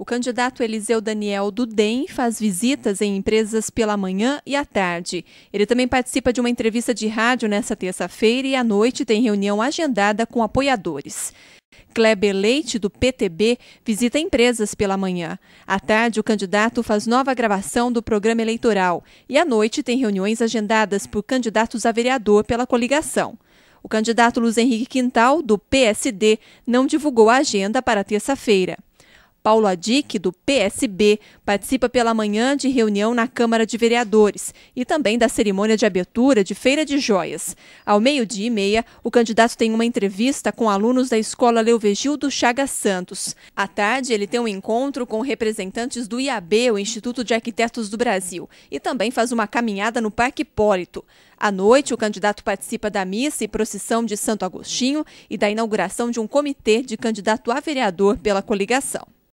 O candidato Eliseu Daniel Dudem faz visitas em empresas pela manhã e à tarde. Ele também participa de uma entrevista de rádio nesta terça-feira e à noite tem reunião agendada com apoiadores. Kleber Leite, do PTB, visita empresas pela manhã. À tarde, o candidato faz nova gravação do programa eleitoral. E à noite, tem reuniões agendadas por candidatos a vereador pela coligação. O candidato Luiz Henrique Quintal, do PSD, não divulgou a agenda para terça-feira. Paulo Adic, do PSB, participa pela manhã de reunião na Câmara de Vereadores e também da cerimônia de abertura de Feira de Joias. Ao meio-dia e meia, o candidato tem uma entrevista com alunos da Escola Leovegildo Chagas Santos. À tarde, ele tem um encontro com representantes do IAB, o Instituto de Arquitetos do Brasil, e também faz uma caminhada no Parque Hipólito. À noite, o candidato participa da missa e procissão de Santo Agostinho e da inauguração de um comitê de candidato a vereador pela coligação.